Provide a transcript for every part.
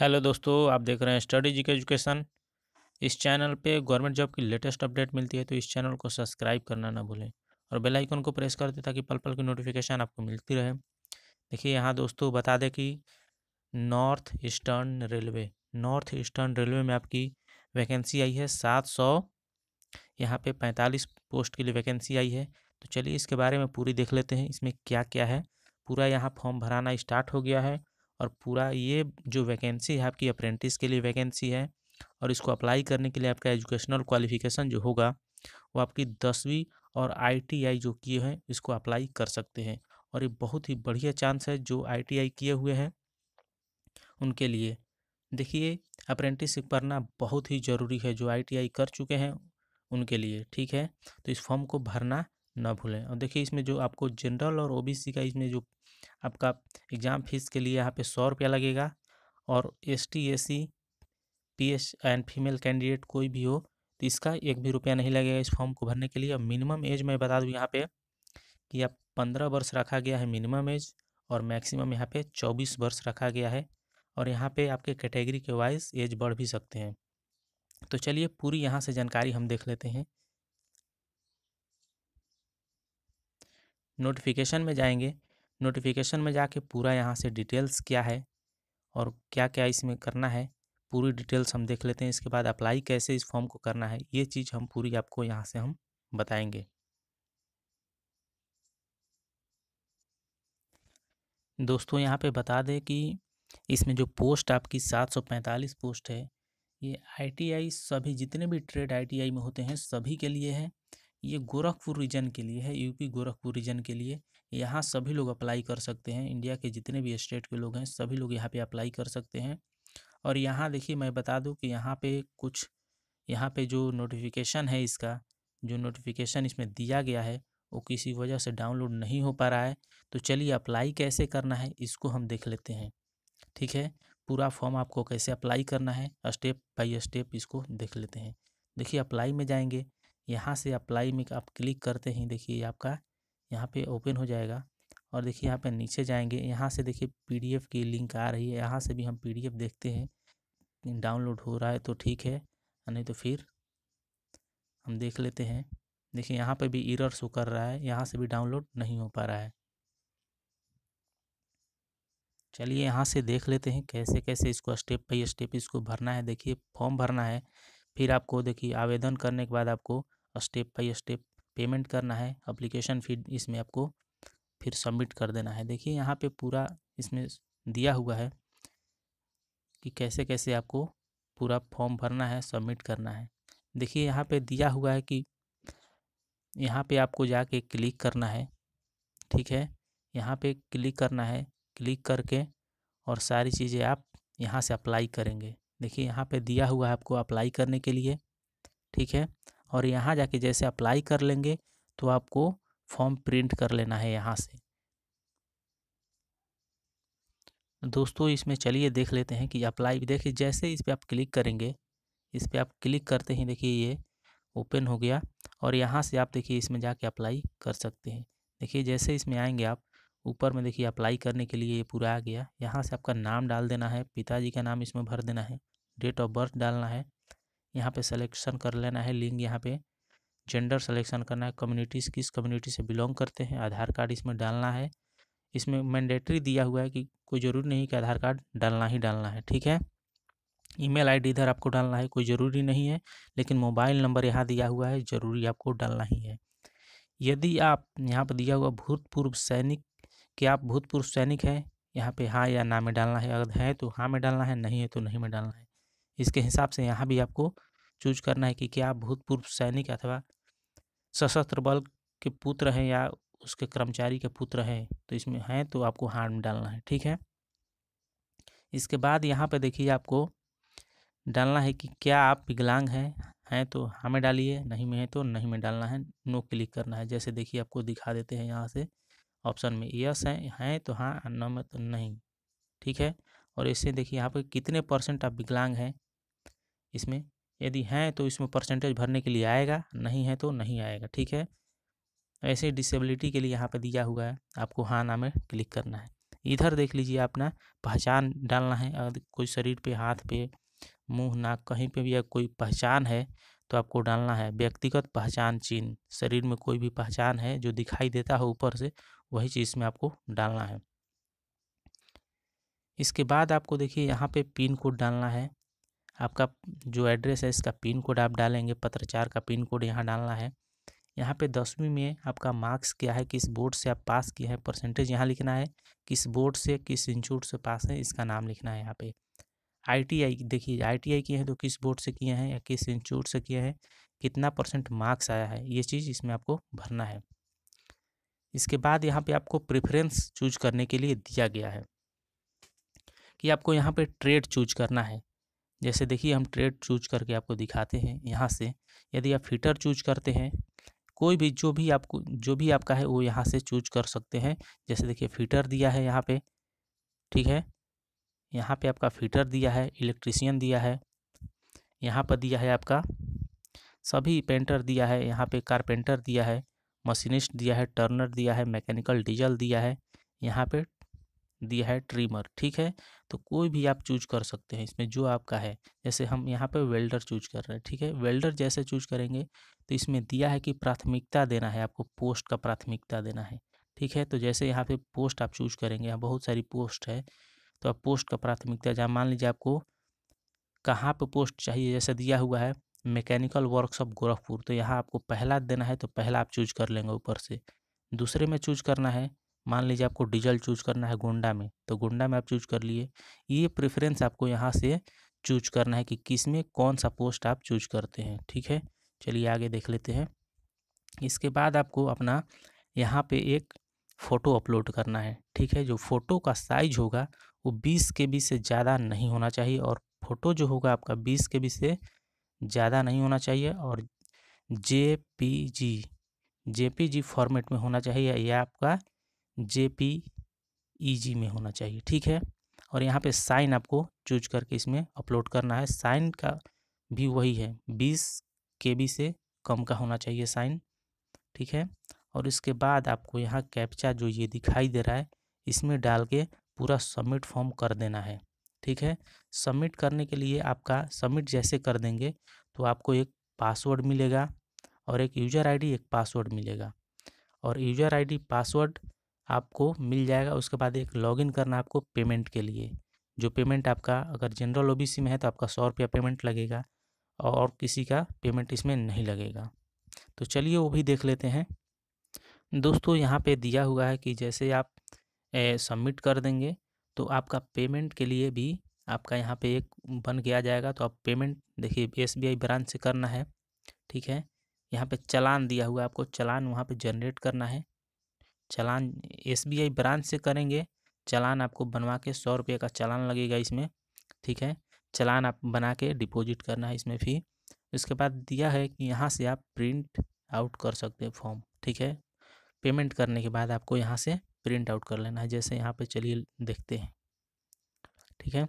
hello दोस्तों आप देख रहे हैं स्टडी जी एजुकेशन इस चैनल पे गवर्नमेंट जॉब की लेटेस्ट अपडेट मिलती है तो इस चैनल को सब्सक्राइब करना ना भूलें और बेल आइकन को प्रेस कर दें ताकि पल पल की नोटिफिकेशन आपको मिलती रहे देखिए यहाँ दोस्तों बता दें कि North Eastern Railway North Eastern Railway में आपकी वैकेंसी आई है सात सौ यहाँ पर पैंतालीस पोस्ट के लिए वैकेंसी आई है तो चलिए इसके बारे में पूरी देख लेते हैं इसमें क्या क्या है पूरा यहाँ फॉर्म भराना स्टार्ट हो गया है और पूरा ये जो वैकेंसी है आपकी अप्रेंटिस के लिए वैकेंसी है और इसको अप्लाई करने के लिए आपका एजुकेशनल क्वालिफिकेशन जो होगा वो आपकी दसवीं और आईटीआई जो किए हैं इसको अप्लाई कर सकते हैं और ये बहुत ही बढ़िया चांस है जो आईटीआई किए हुए हैं उनके लिए देखिए अप्रेंटिसशिप करना बहुत ही ज़रूरी है जो आईटीआई कर चुके हैं उनके लिए ठीक है तो इस फॉर्म को भरना ना भूलें और देखिए इसमें जो आपको जनरल और ओबीसी का इसमें जो आपका एग्ज़ाम फीस के लिए यहाँ पे सौ रुपया लगेगा और S T S C P S and female candidate कोई भी हो तो इसका एक भी रुपया नहीं लगेगा इस फॉर्म को भरने के लिए और मिनिमम एज मैं बता दूँ यहाँ पे कि आप पंद्रह वर्ष रखा गया है मिनिमम एज और मैक्सिमम यहाँ पे चौबीस वर्ष रखा गया है और यहाँ पर आपके कैटेगरी के वाइज एज बढ़ भी सकते हैं तो चलिए पूरी यहाँ से जानकारी हम देख लेते हैं नोटिफिकेशन में जाएंगे नोटिफिकेशन में जाके पूरा यहाँ से डिटेल्स क्या है और क्या क्या इसमें करना है पूरी डिटेल्स हम देख लेते हैं इसके बाद अप्लाई कैसे इस फॉर्म को करना है ये चीज़ हम पूरी आपको यहाँ से हम बताएंगे दोस्तों यहाँ पे बता दें कि इसमें जो पोस्ट आपकी 745 पोस्ट है ये आईटीआई सभी जितने भी ट्रेड आईटीआई में होते हैं सभी के लिए है ये गोरखपुर रीजन के लिए है यूपी गोरखपुर रीजन के लिए यहाँ सभी लोग अप्लाई कर सकते हैं इंडिया के जितने भी स्टेट के लोग हैं सभी लोग यहाँ पे अप्लाई कर सकते हैं और यहाँ देखिए मैं बता दूँ कि यहाँ पे कुछ यहाँ पे जो नोटिफिकेशन है इसका जो नोटिफिकेशन इसमें दिया गया है वो किसी वजह से डाउनलोड नहीं हो पा रहा है तो चलिए अप्लाई कैसे करना है इसको हम देख लेते हैं ठीक है पूरा फॉर्म आपको कैसे अप्लाई करना है स्टेप बाई स्टेप इसको देख लेते हैं देखिए अप्लाई में जाएंगे यहाँ से अप्लाई में आप क्लिक करते ही देखिए आपका यहाँ पे ओपन हो जाएगा और देखिए यहाँ पे नीचे जाएंगे यहाँ से देखिए पीडीएफ की लिंक आ रही है यहाँ से भी हम पीडीएफ देखते हैं डाउनलोड हो रहा है तो ठीक है नहीं तो फिर हम देख लेते हैं देखिए यहाँ पे भी इरर शो कर रहा है यहाँ से भी डाउनलोड नहीं हो पा रहा है चलिए यहाँ से देख लेते हैं कैसे कैसे इसको स्टेप बाई स्टेप इसको भरना है देखिए फॉर्म भरना है फिर आपको देखिए आवेदन करने के बाद आपको स्टेप बाई स्टेप पेमेंट करना है अप्लीकेशन फ़ी इसमें आपको फिर सबमिट कर देना है देखिए यहाँ पे पूरा इसमें दिया हुआ है कि कैसे कैसे आपको पूरा फॉर्म भरना है सबमिट करना है देखिए यहाँ पे दिया हुआ है कि यहाँ पे आपको जाके क्लिक करना है ठीक है यहाँ पे क्लिक करना है क्लिक करके और सारी चीज़ें आप यहाँ से अप्लाई करेंगे देखिए यहाँ पे दिया हुआ है आपको अप्लाई करने के लिए ठीक है और यहाँ जाके जैसे अप्लाई कर लेंगे तो आपको फॉर्म प्रिंट कर लेना है यहाँ से दोस्तों इसमें चलिए देख लेते हैं कि अप्लाई देखिए जैसे इस पर आप क्लिक करेंगे इस पर आप क्लिक करते ही देखिए ये ओपन हो गया और यहाँ से आप देखिए इसमें जाके अप्लाई कर सकते हैं देखिए जैसे इसमें आएंगे आप ऊपर में देखिए अप्लाई करने के लिए ये पूरा आ गया यहाँ से आपका नाम डाल देना है पिताजी का नाम इसमें भर देना है डेट ऑफ बर्थ डालना है यहाँ पे सिलेक्शन कर लेना है लिंक यहाँ पे जेंडर सिलेक्शन करना है कम्युनिटीज़ किस कम्युनिटी से बिलोंग करते हैं आधार कार्ड इसमें डालना है इसमें मैंडेटरी दिया हुआ है कि कोई ज़रूरी नहीं कि आधार कार्ड डालना ही डालना है ठीक है ईमेल आईडी इधर आपको डालना है कोई ज़रूरी नहीं है लेकिन मोबाइल नंबर यहाँ दिया हुआ है ज़रूरी आपको डालना ही है यदि आप यहाँ पर दिया हुआ भूतपूर्व सैनिक कि आप भूतपूर्व सैनिक हैं यहाँ पे हाँ या ना में डालना है अगर है तो हाँ में डालना है नहीं है तो नहीं में डालना है इसके हिसाब से यहाँ भी आपको चूज करना है कि क्या आप भूतपूर्व सैनिक अथवा सशस्त्र बल के पुत्र हैं या उसके कर्मचारी के पुत्र हैं तो इसमें हैं तो आपको में डालना है ठीक है इसके बाद यहाँ पर देखिए आपको डालना है कि क्या आप विकलांग हैं हैं तो हमें हाँ डालिए नहीं में है तो नहीं में डालना है नो क्लिक करना है जैसे देखिए आपको दिखा देते हैं यहाँ से ऑप्शन में यस हैं हैं तो हाँ न में तो नहीं ठीक है और इससे देखिए यहाँ पे कितने परसेंट आप विकलांग हैं इसमें यदि हैं तो इसमें परसेंटेज भरने के लिए आएगा नहीं है तो नहीं आएगा ठीक है ऐसे डिसेबिलिटी के लिए यहाँ पर दिया हुआ है आपको हाँ ना में क्लिक करना है इधर देख लीजिए अपना पहचान डालना है अगर कोई शरीर पे हाथ पे मुंह नाक कहीं पे भी कोई पहचान है तो आपको डालना है व्यक्तिगत पहचान चिन्ह शरीर में कोई भी पहचान है जो दिखाई देता हो ऊपर से वही चीज़ में आपको डालना है इसके बाद आपको देखिए यहाँ पे पिन कोड डालना है आपका जो एड्रेस है इसका पिन कोड आप डालेंगे पत्रचार का पिन कोड यहाँ डालना है यहाँ पे दसवीं में आपका मार्क्स क्या है किस बोर्ड से आप पास किए हैं परसेंटेज यहाँ लिखना है किस बोर्ड से किस इंस्टीट्यूट से पास है इसका नाम लिखना है यहाँ पे आईटीआई देखिए आईटीआई किए हैं तो किस बोर्ड से किए हैं या किस इंस्टीट्यूट से किए हैं कितना परसेंट मार्क्स आया है ये चीज़ इसमें आपको भरना है इसके बाद यहाँ पर आपको प्रेफरेंस चूज करने के लिए दिया गया है कि आपको यहाँ पर ट्रेड चूज करना है जैसे देखिए हम ट्रेड चूज करके आपको दिखाते हैं यहाँ से यदि आप फीटर चूज करते हैं कोई भी जो भी आपको जो भी आपका है वो यहाँ से चूज कर सकते हैं जैसे देखिए फीटर दिया है यहाँ पे ठीक है यहाँ पे आपका फीटर दिया है इलेक्ट्रीसियन दिया है यहाँ पर दिया है आपका सभी पेंटर दिया है यहाँ पे कारपेंटर दिया है मशीनिस्ट दिया है टर्नर दिया है मैकेनिकल डीजल दिया है यहाँ पे दिया है ट्रिमर ठीक है तो कोई भी आप चूज कर सकते हैं इसमें जो आपका है जैसे हम यहाँ पे वेल्डर चूज कर रहे हैं ठीक है वेल्डर जैसे चूज करेंगे तो इसमें दिया है कि प्राथमिकता देना है आपको पोस्ट का प्राथमिकता देना है ठीक है तो जैसे यहाँ पे पोस्ट आप चूज करेंगे यहाँ बहुत सारी पोस्ट है तो आप पोस्ट का प्राथमिकता जहाँ मान लीजिए आपको कहाँ पर पोस्ट चाहिए जैसे दिया हुआ है मैकेनिकल वर्कशॉप गोरखपुर तो यहाँ आपको पहला देना है तो पहला आप चूज कर लेंगे ऊपर से दूसरे में चूज करना है मान लीजिए आपको डीजल चूज करना है गोंडा में तो गोंडा में आप चूज कर लिए ये प्रेफरेंस आपको यहाँ से चूज करना है कि किस में कौन सा पोस्ट आप चूज करते हैं ठीक है चलिए आगे देख लेते हैं इसके बाद आपको अपना यहाँ पे एक फ़ोटो अपलोड करना है ठीक है जो फ़ोटो का साइज होगा वो बीस के बी से ज़्यादा नहीं होना चाहिए और फ़ोटो जो होगा आपका बीस के बी से ज़्यादा नहीं होना चाहिए और J P G J P G format में होना चाहिए या आपका जे पी ई जी में होना चाहिए ठीक है और यहाँ पे साइन आपको चूज करके इसमें अपलोड करना है साइन का भी वही है बीस के बी से कम का होना चाहिए साइन ठीक है और इसके बाद आपको यहाँ कैप्चा जो ये दिखाई दे रहा है इसमें डाल के पूरा सबमिट फॉर्म कर देना है ठीक है सबमिट करने के लिए आपका सबमिट जैसे कर देंगे तो आपको एक पासवर्ड मिलेगा और एक यूज़र आईडी एक पासवर्ड मिलेगा और यूज़र आईडी पासवर्ड आपको मिल जाएगा उसके बाद एक लॉगिन करना आपको पेमेंट के लिए जो पेमेंट आपका अगर जनरल ओबीसी में है तो आपका सौ रुपया पेमेंट लगेगा और किसी का पेमेंट इसमें नहीं लगेगा तो चलिए वो भी देख लेते हैं दोस्तों यहाँ पे दिया हुआ है कि जैसे आप सबमिट कर देंगे तो आपका पेमेंट के लिए भी आपका यहाँ पे एक बन गया जाएगा तो आप पेमेंट देखिए एस ब्रांच से करना है ठीक है यहाँ पर चलान दिया हुआ है आपको चलान वहाँ पर जनरेट करना है चलान एसबीआई ब्रांच से करेंगे चलान आपको बनवा के सौ रुपये का चलान लगेगा इसमें ठीक है चलान आप बना के डिपॉजिट करना है इसमें फ़ी उसके बाद दिया है कि यहाँ से आप प्रिंट आउट कर सकते हैं फॉर्म ठीक है पेमेंट करने के बाद आपको यहाँ से प्रिंट आउट कर लेना है जैसे यहाँ पे चलिए देखते हैं ठीक है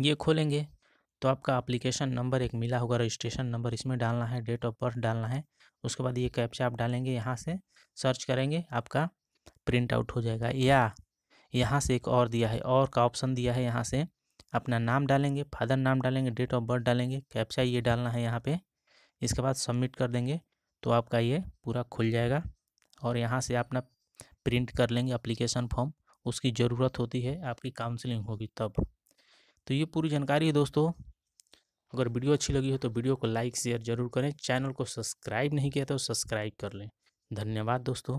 ये खोलेंगे तो आपका अप्लीकेशन नंबर एक मिला होगा रजिस्ट्रेशन नंबर इसमें डालना है डेट ऑफ बर्थ डालना है उसके बाद ये कैप्चा आप डालेंगे यहाँ से सर्च करेंगे आपका प्रिंट आउट हो जाएगा या यहाँ से एक और दिया है और का ऑप्शन दिया है यहाँ से अपना नाम डालेंगे फादर नाम डालेंगे डेट ऑफ बर्थ डालेंगे कैप्चा ये डालना है यहाँ पे इसके बाद सबमिट कर देंगे तो आपका ये पूरा खुल जाएगा और यहाँ से अपना प्रिंट कर लेंगे अप्लीकेशन फॉर्म उसकी ज़रूरत होती है आपकी काउंसलिंग होगी तब तो ये पूरी जानकारी है दोस्तों अगर वीडियो अच्छी लगी हो तो वीडियो को लाइक शेयर जरूर करें चैनल को सब्सक्राइब नहीं किया तो सब्सक्राइब कर लें धन्यवाद दोस्तों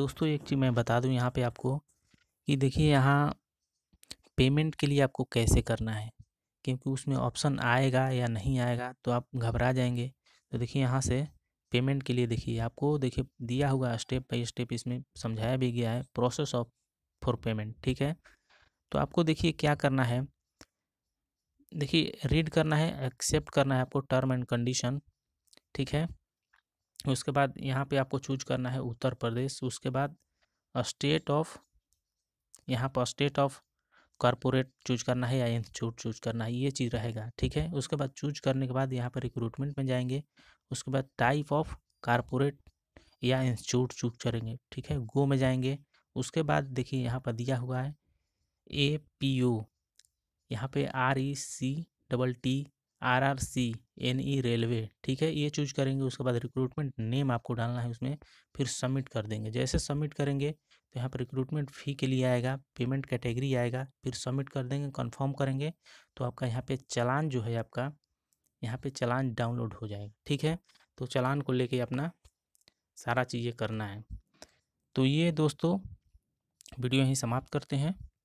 दोस्तों एक चीज़ मैं बता दूं यहाँ पे आपको कि देखिए यहाँ पेमेंट के लिए आपको कैसे करना है क्योंकि उसमें ऑप्शन आएगा या नहीं आएगा तो आप घबरा जाएंगे तो देखिए यहाँ से पेमेंट के लिए देखिए आपको देखिए दिया हुआ स्टेप बाई स्टेप इसमें समझाया भी गया है प्रोसेस ऑफ फॉर पेमेंट ठीक है तो आपको देखिए क्या करना है देखिए रीड करना है एक्सेप्ट करना है आपको टर्म एंड कंडीशन ठीक है उसके बाद यहाँ पे आपको चूज करना है उत्तर प्रदेश उसके बाद स्टेट ऑफ यहाँ पर स्टेट ऑफ कॉरपोरेट चूज करना है या इंस्टीट्यूट चूज करना है ये चीज़ रहेगा ठीक है उसके बाद चूज करने के बाद यहाँ पर रिक्रूटमेंट में जाएंगे उसके बाद टाइप ऑफ कारपोरेट या इंस्टीट्यूट चूज करेंगे ठीक है गो में जाएंगे उसके बाद देखिए यहाँ पर दिया हुआ है ए पी ओ यहाँ पे R E C double T R R C N E railway ठीक है ये चूज करेंगे उसके बाद रिक्रूटमेंट नेम आपको डालना है उसमें फिर सबमिट कर देंगे जैसे सबमिट करेंगे तो यहाँ पर रिक्रूटमेंट फ़ी के लिए आएगा पेमेंट कैटेगरी आएगा फिर सबमिट कर देंगे कंफर्म करेंगे तो आपका यहाँ पे चलान जो है आपका यहाँ पे चलान डाउनलोड हो जाएगा ठीक है तो चलान को लेके अपना सारा चीज़ें करना है तो ये दोस्तों वीडियो यहीं समाप्त करते हैं